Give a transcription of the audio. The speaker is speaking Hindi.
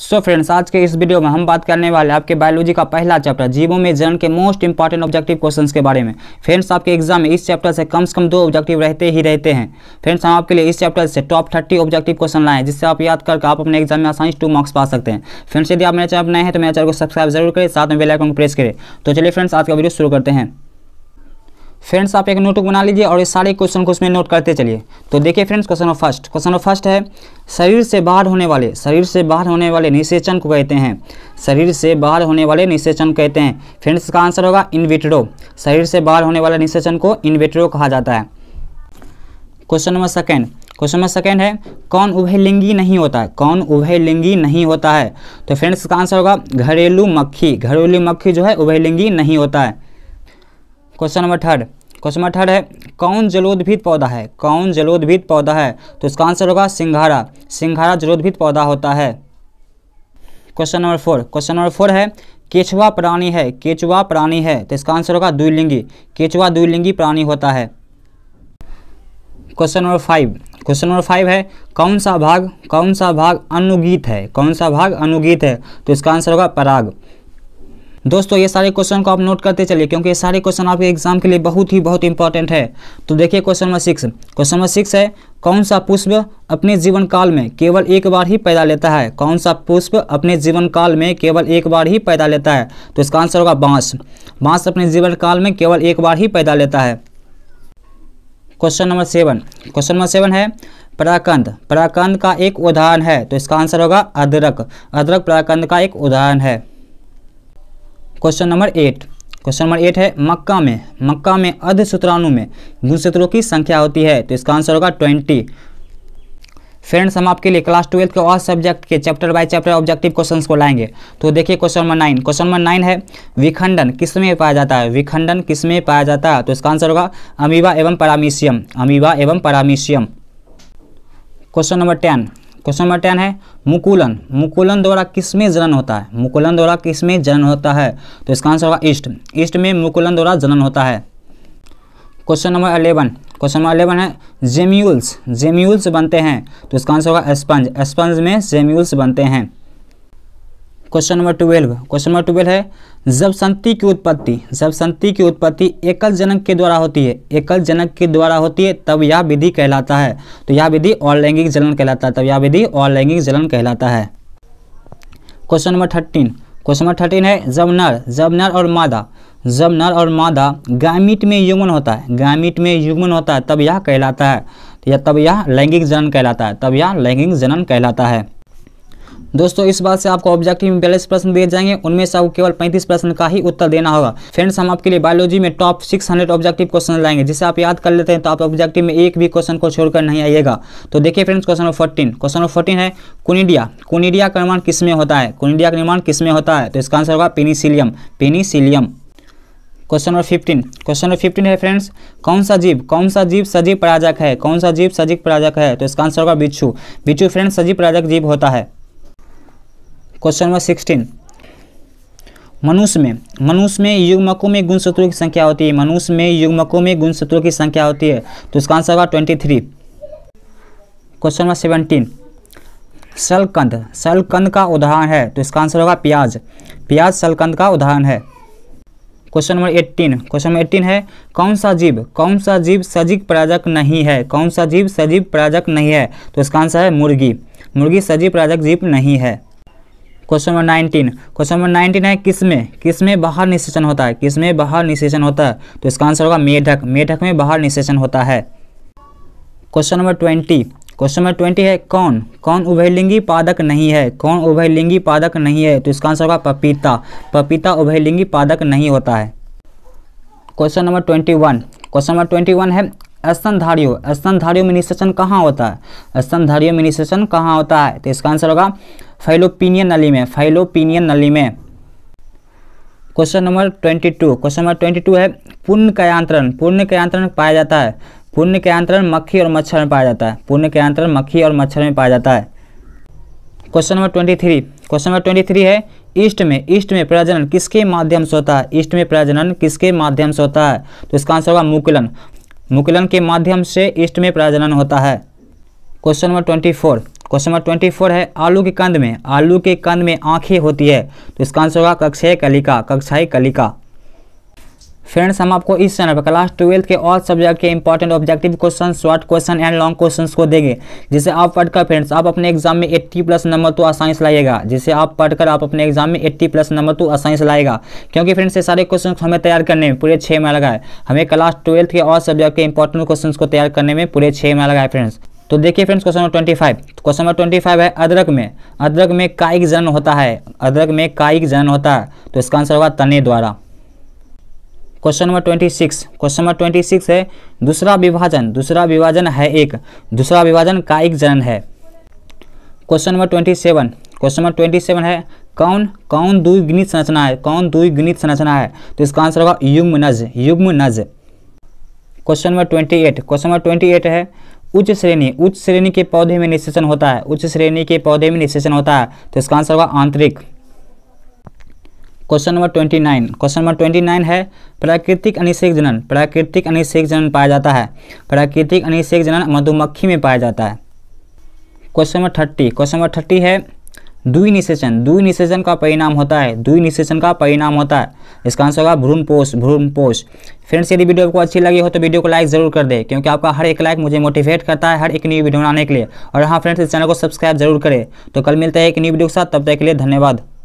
सो so फ्रेंड्स आज के इस वीडियो में हम बात करने वाले हैं आपके बायोलॉजी का पहला चैप्टर जीवों में जन के मोस्ट इंपॉर्टेंट ऑब्जेक्टिव क्वेश्चंस के बारे में फ्रेंड्स आपके एग्जाम में इस चैप्टर से कम से कम दो ऑब्जेक्टिव रहते ही रहते हैं फ्रेंड्स हम आपके लिए इस चैप्टर से टॉप थर्टी ऑब्जेक्टिव क्वेश्चन लाए जिससे आप याद करके आप अपने एग्जाम में आसानी टू मार्क्स पा सकते हैं फ्रेंड्स यदि आप मेरे चैनल नए हैं तो मेरे चैनल को सब्सक्राइब जरूर करें साथ में बेलाइकन को प्रेस करें तो चलिए फ्रेंड्स आज का वीडियो शुरू करते हैं फ्रेंड्स आप एक नोटबुक बना लीजिए और ये सारे क्वेश्चन को उसमें नोट करते चलिए तो देखिए friends question of first question of first है शरीर से बाहर होने वाले शरीर से बाहर होने वाले निषेचन को कहते हैं शरीर से बाहर होने वाले निषेचन कहते हैं फ्रेंड्स का आंसर होगा इनविटरो शरीर से बाहर होने वाले निषेचन को इनविटरो कहा जाता है question number second question number second है कौन उभयलिंगी नहीं होता है कौन उभयलिंगी नहीं होता है तो फ्रेंड्स का आंसर होगा घरेलू मक्खी घरेलू मक्खी जो है उभयलिंगी नहीं होता है question number third question number third है कौन जलोद्भित पौधा है कौन जलोद्भित पौधा है तो इसका आंसर होगा सिंघारा सिंघारा जलोद्भित पौधा होता है question number four question number four है केचुआ प्राणी है केचुआ प्राणी है तो इसका आंसर होगा द्विलिंगी केचुआ द्विलिंगी प्राणी होता है question number five question number five है कौन सा भाग कौन सा भाग अनुगीत है कौन सा भाग अनुगीत है तो इसका आंसर होगा पराग दोस्तों ये सारे क्वेश्चन को आप नोट करते चलिए क्योंकि ये सारे क्वेश्चन आपके एग्जाम के लिए बहुत ही बहुत इंपॉर्टेंट है तो देखिए question number six question number six है कौन सा पुष्प अपने जीवन काल में केवल एक बार ही पैदा लेता है कौन सा पुष्प अपने जीवन काल में केवल एक बार ही पैदा लेता है तो इसका आंसर होगा बांस बांस अपने जीवन काल में केवल एक बार ही पैदा लेता है question number seven question number seven है पराकंद पराकंद का एक उदाहरण है तो इसका आंसर होगा अदरक अदरक पराकंद का एक उदाहरण है question number eight question number eight है मक्का में मक्का में अर्ध सूत्राणु में गुणसूत्रों की संख्या होती है तो इसका आंसर होगा ट्वेंटी फ्रेंड्स हम आपके लिए क्लास ट्वेल्थ के और सब्जेक्ट के chapter by chapter objective questions को लाएंगे तो देखिए question number nine question number nine है विखंडन किस में पाया जाता है विखंडन किस में पाया जाता है तो इसका आंसर होगा अमीबा एवं परामीशियम अमीबा एवं paramecium question number ten question number ten है मुकुलन मुकुलन द्वारा किसमें जनन होता है मुकुलन द्वारा किसमें जनन होता है तो इसका आंसर होगा ईस्ट ईस्ट में मुकुलन द्वारा जनन होता है question number eleven question number eleven है जेम्यूल्स जेम्यूल्स बनते हैं तो इसका आंसर होगा स्पंज स्पंज में जेम्यूल्स बनते हैं question number twelve question number twelve है जब संति की उत्पत्ति जब संति की उत्पत्ति एकल जनक के द्वारा होती है एकल जनक के द्वारा होती है तब यह विधि कहलाता है तो यह विधि और लैंगिक जलन कहलाता है तब यह विधि और लैंगिक जलन कहलाता है question number thirteen question number thirteen है जब नर जब नर और मादा जब नर और मादा गामिट में युग्मन होता है गामिट में युग्मन होता है तब यह कहलाता है तो या तब यह लैंगिक जनन कहलाता है तब यह लैंगिक जनन कहलाता है दोस्तों इस बात से आपको ऑब्जेक्टिव में बयालीस प्रश्न दिए जाएंगे उनमें से आपको केवल पैंतीस प्रश्न का ही उत्तर देना होगा फ्रेंड्स हम आपके लिए बायोलॉजी में top six hundred objective question लाएंगे जिसे आप याद कर लेते हैं तो आप ऑब्जेक्टिव में एक भी क्वेश्चन को छोड़कर नहीं आइएगा तो देखिए friends question number fourteen question number fourteen है कुनिडिया कुनिडिया का निर्माण किसमें होता है कुनिडिया का निर्माण किसमें होता है तो इसका आंसर होगा penicillium penicillium question number fifteen question number fifteen है फ्रेंड्स कौन सा जीव कौन सा जीव सजीव पराजक है कौन सा जीव सजीव पराजक है तो इसका आंसर होगा बिच्छू बिच्छू फ्रेंड्स सजीव पराजक जीव होता है क्वेश्चन नंबर सिक्सटीन मनुष्य में मनुष्य में युग्मकों में गुण शत्रुओं की संख्या होती है मनुष्य में युग्मकों में गुण शत्रुओं की संख्या होती है तो इसका आंसर होगा twenty three question number seventeen सलकंद सलकंद का उदाहरण है तो इसका आंसर होगा प्याज प्याज सलकंद का उदाहरण है question number eighteen question number eighteen है कौन सा जीव कौन सा जीव सजीव प्राजक नहीं है कौन सा जीव सजीव प्राजक नहीं है तो इसका आंसर है मुर्गी मुर्गी सजीव प्राजक जीव नहीं है question number nineteen question number nineteen है किस में किस में बाहर निषेचन होता है किस में बाहर निषेचन होता है तो इसका आंसर होगा मेढक मेढक में बाहर निषेचन होता है question number twenty question number twenty है कौन कौन उभयलिंगी पादक नहीं है कौन उभयलिंगी पादक नहीं है तो इसका आंसर होगा पपीता पपीता उभयलिंगी पादक नहीं होता है question number twenty one question number twenty one है स्तनधारियों स्तनधारियों में निषेचन कहाँ होता है स्तनधारियों में निषेचन कहाँ होता है तो इसका आंसर होगा फाइलोपिनियन नली में फाइलोपिनियन नली में question number twenty two question number twenty two है पुण्य कयांत्रण पुण्य कयांत्रण पाया जाता है पुण्य कयांत्रण मक्खी और मच्छर में पाया जाता है पुण्य कयांत्रण मक्खी और मच्छर में पाया जाता है question number twenty three question number twenty three है ईस्ट में ईस्ट में प्रजनन किसके माध्यम से होता है ईस्ट में प्रजनन किसके माध्यम से होता है तो इसका आंसर होगा मुकुलन मुकुलन के माध्यम से ईस्ट में प्रजनन होता है question number twenty four question number twenty four है आलू के कंद में आलू के कंद में आंखें होती है तो इसका आंसर होगा कक्षय कलिका कक्षाई कलिका फ्रेंड्स हम आपको इस चैनल पर क्लास ट्वेल्थ के और सब्जेक्ट के important objective question short question and long questions को देंगे जिसे आप पढ़कर फ्रेंड्स आप अपने एग्जाम में 80 प्लस नंबर तो आसानी से लाइएगा जिसे आप पढ़कर आप अपने एग्जाम में 80 प्लस नंबर तो आसानी से लाएगा क्योंकि फ्रेंड्स ये सारे क्वेश्चन हमें तैयार करने में पूरे छः महीना लगा है हमें क्लास ट्वेल्थ के और सब्जेक्ट के इंपॉर्टेंट क्वेश्चन को तैयार करने में पूरे छः महीने लगा है फ्रेंड्स तो देखिए friends question number twenty five question number twenty five है अदरक में अदरक में कायिक जन होता है अदरक में कायिक जन होता है तो इसका आंसर होगा तने द्वारा question number twenty six question number twenty six है दूसरा विभाजन दूसरा विभाजन है एक दूसरा विभाजन कायिक जन है question number twenty seven question number twenty seven है कौन कौन द्विगुणित संरचना है कौन द्विगुणित संरचना है तो इसका आंसर होगा युग्म नज युग्म नज question number twenty eight question number twenty eight है उच्च श्रेणी उच्च श्रेणी के पौधे में निषेचन होता है उच्च श्रेणी के पौधे में निषेचन होता है तो इसका आंसर होगा आंतरिक question number twenty nine question number twenty nine है प्राकृतिक अनिषेक जनन प्राकृतिक अनिषेक जनन पाया जाता है प्राकृतिक अनिषेक जनन मधुमक्खी में पाया जाता है question number thirty question number thirty है दुई निषेचन दुई निषेचन का परिणाम होता है दुई निषेचन का परिणाम होता है इसका आंसर होगा भ्रूणपोष भ्रूणपोष फ्रेंड्स यदि वीडियो को अच्छी लगी हो तो वीडियो को लाइक जरूर कर दे क्योंकि आपका हर एक लाइक मुझे मोटिवेट करता है हर एक न्यू वीडियो बनाने के लिए और हाँ फ्रेंड्स इस चैनल को सब्सक्राइब जरूर करें तो कल मिलता है एक न्यू वीडियो के साथ तब तक के लिए धन्यवाद